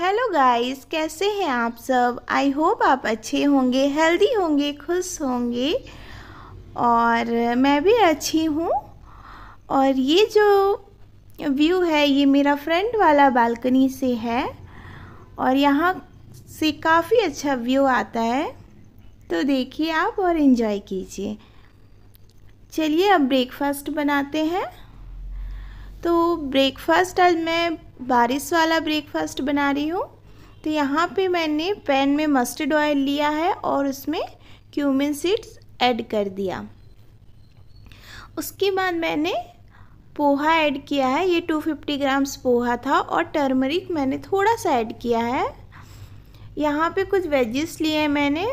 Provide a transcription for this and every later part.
hello guys कैसे हैं आप सब आई होप आप अच्छे होंगे हेल्दी होंगे खुश होंगे और मैं भी अच्छी हूँ और ये जो व्यू है ये मेरा फ्रंट वाला बालकनी से है और यहाँ से काफ़ी अच्छा व्यू आता है तो देखिए आप और इन्जॉय कीजिए चलिए अब ब्रेकफास्ट बनाते हैं तो ब्रेकफास्ट आज मैं बारिश वाला ब्रेकफास्ट बना रही हूँ तो यहाँ पे मैंने पैन में मस्टर्ड ऑयल लिया है और उसमें क्यूमिन सीड्स ऐड कर दिया उसके बाद मैंने पोहा ऐड किया है ये 250 ग्राम्स पोहा था और टर्मरिक मैंने थोड़ा सा ऐड किया है यहाँ पे कुछ वेजेस लिए हैं मैंने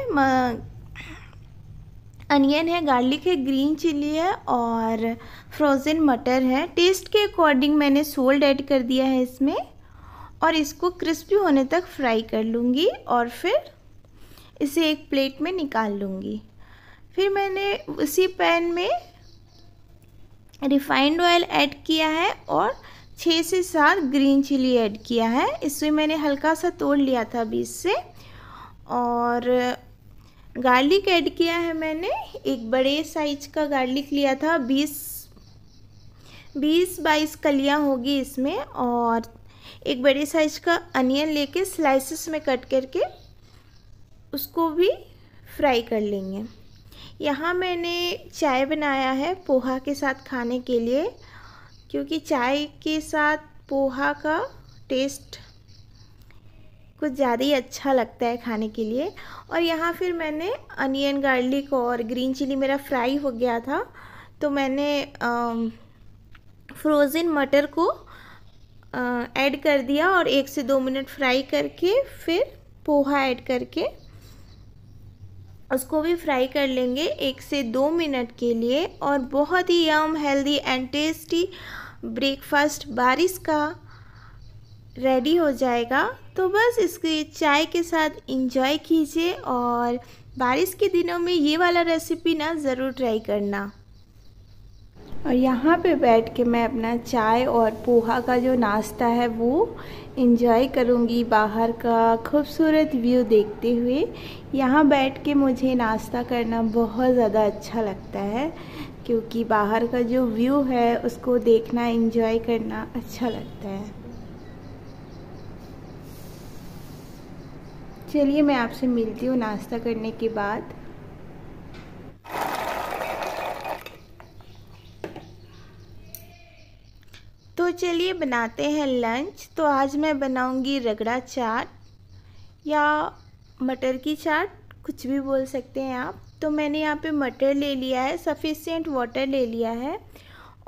अनियन है गार्लिक है ग्रीन चिली है और फ्रोज़न मटर है टेस्ट के अकॉर्डिंग मैंने सोल्ड ऐड कर दिया है इसमें और इसको क्रिस्पी होने तक फ्राई कर लूँगी और फिर इसे एक प्लेट में निकाल लूँगी फिर मैंने उसी पैन में रिफाइंड ऑयल ऐड किया है और छः से सात ग्रीन चिली ऐड किया है इसमें मैंने हल्का सा तोड़ लिया था बीज से और गार्लिक ऐड किया है मैंने एक बड़े साइज का गार्लिक लिया था बीस बीस बाईस कलियाँ होगी इसमें और एक बड़े साइज का अनियन लेके स्लाइसेस में कट करके उसको भी फ्राई कर लेंगे यहाँ मैंने चाय बनाया है पोहा के साथ खाने के लिए क्योंकि चाय के साथ पोहा का टेस्ट कुछ ज़्यादा ही अच्छा लगता है खाने के लिए और यहाँ फिर मैंने अनियन गार्लिक और ग्रीन चिली मेरा फ्राई हो गया था तो मैंने फ्रोज़न मटर को ऐड कर दिया और एक से दो मिनट फ्राई करके फिर पोहा ऐड करके उसको भी फ्राई कर लेंगे एक से दो मिनट के लिए और बहुत ही yum healthy and tasty breakfast बारिश का रेडी हो जाएगा तो बस इसके चाय के साथ इंजॉय कीजिए और बारिश के दिनों में ये वाला रेसिपी ना ज़रूर ट्राई करना और यहाँ पे बैठ के मैं अपना चाय और पोहा का जो नाश्ता है वो इन्जॉय करूँगी बाहर का खूबसूरत व्यू देखते हुए यहाँ बैठ के मुझे नाश्ता करना बहुत ज़्यादा अच्छा लगता है क्योंकि बाहर का जो व्यू है उसको देखना इन्जॉय करना अच्छा लगता है चलिए मैं आपसे मिलती हूँ नाश्ता करने के बाद तो चलिए बनाते हैं लंच तो आज मैं बनाऊंगी रगड़ा चाट या मटर की चाट कुछ भी बोल सकते हैं आप तो मैंने यहाँ पे मटर ले लिया है सफिशियंट वाटर ले लिया है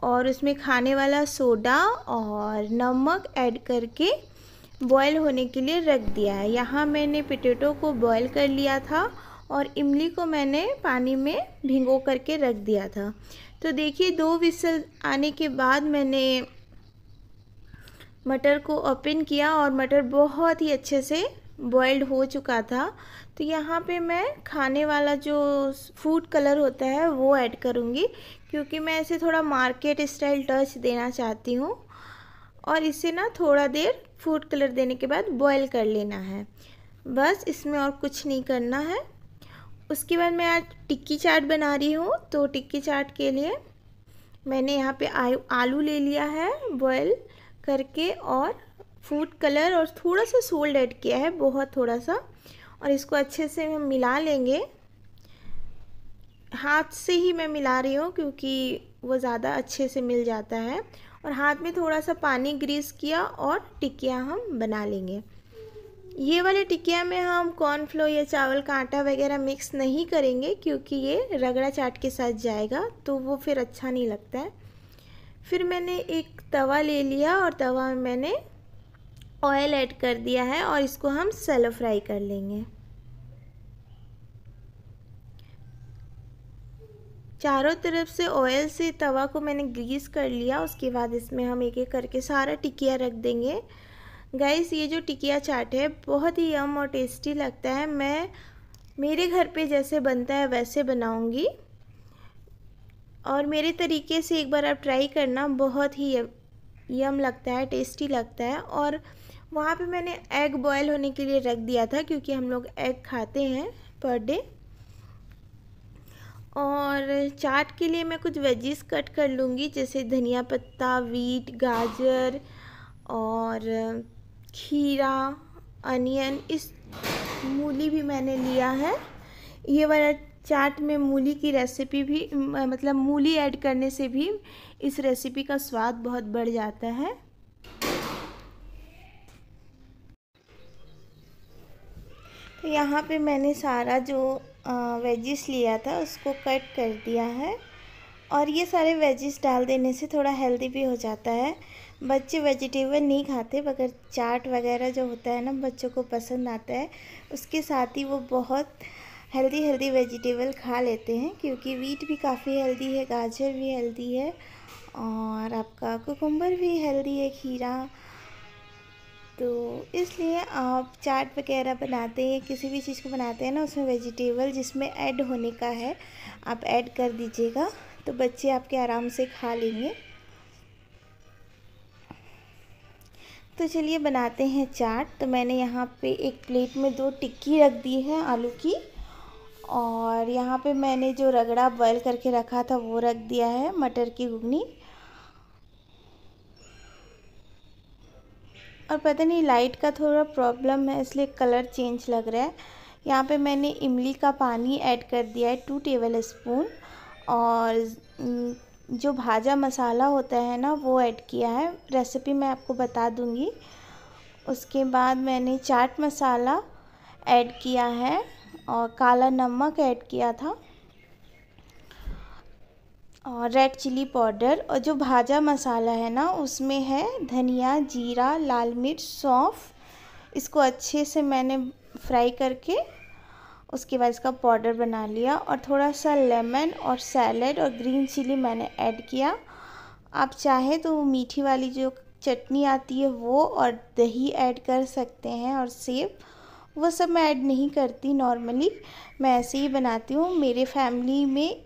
और उसमें खाने वाला सोडा और नमक ऐड करके बॉयल होने के लिए रख दिया है यहाँ मैंने पटेटो को बॉयल कर लिया था और इमली को मैंने पानी में भिंगो करके रख दिया था तो देखिए दो विसल आने के बाद मैंने मटर को ओपन किया और मटर बहुत ही अच्छे से बॉयल्ड हो चुका था तो यहाँ पे मैं खाने वाला जो फूड कलर होता है वो ऐड करूँगी क्योंकि मैं ऐसे थोड़ा मार्केट स्टाइल टच देना चाहती हूँ और इसे ना थोड़ा देर फूड कलर देने के बाद बॉयल कर लेना है बस इसमें और कुछ नहीं करना है उसके बाद मैं आज टिक्की चाट बना रही हूँ तो टिक्की चाट के लिए मैंने यहाँ पे आलू ले लिया है बॉयल करके और फूड कलर और थोड़ा सा सोल्ड ऐड किया है बहुत थोड़ा सा और इसको अच्छे से हम मिला लेंगे हाथ से ही मैं मिला रही हूँ क्योंकि वो ज़्यादा अच्छे से मिल जाता है और हाथ में थोड़ा सा पानी ग्रीस किया और टिकिया हम बना लेंगे ये वाले टिकिया में हम कॉर्नफ्लो या चावल का आटा वगैरह मिक्स नहीं करेंगे क्योंकि ये रगड़ा चाट के साथ जाएगा तो वो फिर अच्छा नहीं लगता है फिर मैंने एक तवा ले लिया और तवा में मैंने ऑयल ऐड कर दिया है और इसको हम सेलो फ्राई कर लेंगे चारों तरफ से ऑयल से तवा को मैंने ग्रीस कर लिया उसके बाद इसमें हम एक एक करके सारा टिकिया रख देंगे गाइस ये जो टिकिया चाट है बहुत ही यम और टेस्टी लगता है मैं मेरे घर पे जैसे बनता है वैसे बनाऊंगी और मेरे तरीके से एक बार आप ट्राई करना बहुत ही यम लगता है टेस्टी लगता है और वहाँ पे मैंने एग बॉयल होने के लिए रख दिया था क्योंकि हम लोग एग खाते हैं पर डे और चाट के लिए मैं कुछ वेजीज कट कर लूँगी जैसे धनिया पत्ता वीट गाजर और खीरा अनियन इस मूली भी मैंने लिया है ये वाला चाट में मूली की रेसिपी भी मतलब मूली ऐड करने से भी इस रेसिपी का स्वाद बहुत बढ़ जाता है तो यहाँ पे मैंने सारा जो वेजिस लिया था उसको कट कर दिया है और ये सारे वेजिस डाल देने से थोड़ा हेल्दी भी हो जाता है बच्चे वेजिटेबल नहीं खाते मगर चाट वगैरह जो होता है ना बच्चों को पसंद आता है उसके साथ ही वो बहुत हेल्दी हेल्दी वेजिटेबल खा लेते हैं क्योंकि वीट भी काफ़ी हेल्दी है गाजर भी हेल्दी है और आपका कुकुम्बर भी हेल्दी है खीरा तो इसलिए आप चाट वगैरह बनाते हैं किसी भी चीज़ को बनाते हैं ना उसमें वेजिटेबल जिसमें ऐड होने का है आप ऐड कर दीजिएगा तो बच्चे आपके आराम से खा लेंगे तो चलिए बनाते हैं चाट तो मैंने यहाँ पे एक प्लेट में दो टिक्की रख दी है आलू की और यहाँ पे मैंने जो रगड़ा बॉयल करके रखा था वो रख दिया है मटर की घुगनी और पता नहीं लाइट का थोड़ा प्रॉब्लम है इसलिए कलर चेंज लग रहा है यहाँ पे मैंने इमली का पानी ऐड कर दिया है टू टेबल स्पून और जो भाजा मसाला होता है ना वो ऐड किया है रेसिपी मैं आपको बता दूँगी उसके बाद मैंने चाट मसाला ऐड किया है और काला नमक ऐड किया था और रेड चिली पाउडर और जो भाजा मसाला है ना उसमें है धनिया जीरा लाल मिर्च सौंफ इसको अच्छे से मैंने फ्राई करके उसके बाद इसका पाउडर बना लिया और थोड़ा सा लेमन और सैलड और ग्रीन चिली मैंने ऐड किया आप चाहे तो मीठी वाली जो चटनी आती है वो और दही ऐड कर सकते हैं और सेब वो सब मैं ऐड नहीं करती नॉर्मली मैं ऐसे ही बनाती हूँ मेरे फैमिली में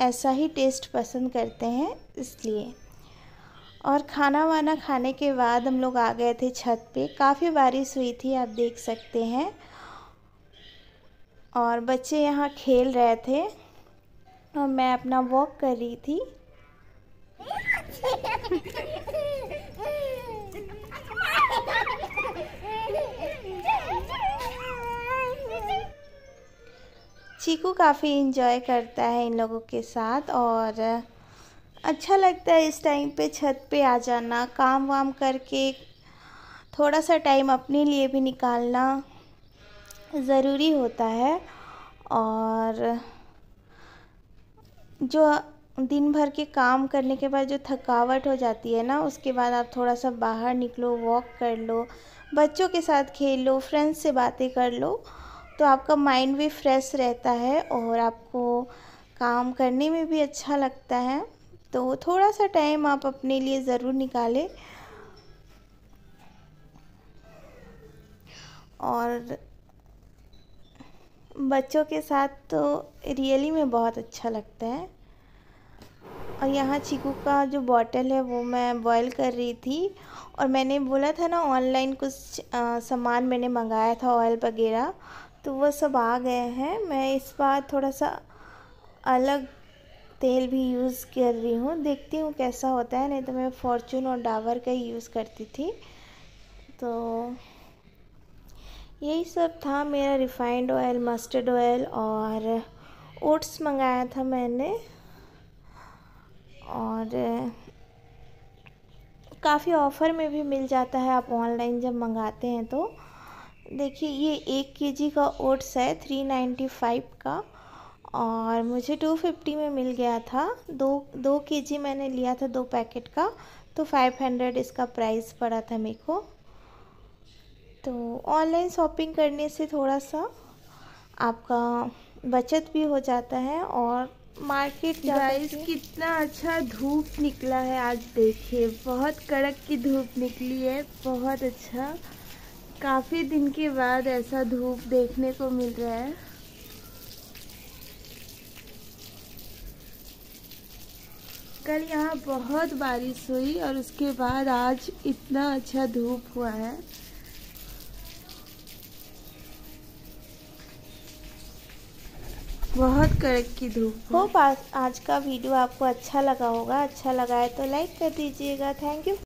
ऐसा ही टेस्ट पसंद करते हैं इसलिए और खाना वाना खाने के बाद हम लोग आ गए थे छत पे काफ़ी बारिश हुई थी आप देख सकते हैं और बच्चे यहाँ खेल रहे थे और मैं अपना वॉक कर रही थी चीकू काफ़ी इन्जॉय करता है इन लोगों के साथ और अच्छा लगता है इस टाइम पे छत पे आ जाना काम वाम करके थोड़ा सा टाइम अपने लिए भी निकालना ज़रूरी होता है और जो दिन भर के काम करने के बाद जो थकावट हो जाती है ना उसके बाद आप थोड़ा सा बाहर निकलो वॉक कर लो बच्चों के साथ खेल लो फ्रेंड्स से बातें कर लो तो आपका माइंड भी फ्रेश रहता है और आपको काम करने में भी अच्छा लगता है तो थोड़ा सा टाइम आप अपने लिए ज़रूर निकालें और बच्चों के साथ तो रियली में बहुत अच्छा लगता है और यहाँ चीकू का जो बॉटल है वो मैं बॉईल कर रही थी और मैंने बोला था ना ऑनलाइन कुछ सामान मैंने मंगाया था ऑयल वगैरह तो वह सब आ गया है मैं इस बार थोड़ा सा अलग तेल भी यूज़ कर रही हूँ देखती हूँ कैसा होता है नहीं तो मैं फॉर्चून और डावर का ही यूज़ करती थी तो यही सब था मेरा रिफाइंड ऑयल मस्टर्ड ऑयल और ओट्स मंगाया था मैंने और काफ़ी ऑफ़र में भी मिल जाता है आप ऑनलाइन जब मंगाते हैं तो देखिए ये एक केजी का ओट्स है थ्री नाइन्टी फाइव का और मुझे टू फिफ्टी में मिल गया था दो दो केजी मैंने लिया था दो पैकेट का तो फाइव हंड्रेड इसका प्राइस पड़ा था मेरे को तो ऑनलाइन शॉपिंग करने से थोड़ा सा आपका बचत भी हो जाता है और मार्केट गाइस कितना अच्छा धूप निकला है आज देखिए बहुत कड़क की धूप निकली है बहुत अच्छा काफ़ी दिन के बाद ऐसा धूप देखने को मिल रहा है कल यहाँ बहुत बारिश हुई और उसके बाद आज इतना अच्छा धूप हुआ है बहुत कड़क की धूप होप आज का वीडियो आपको अच्छा लगा होगा अच्छा लगा है तो लाइक कर दीजिएगा थैंक यू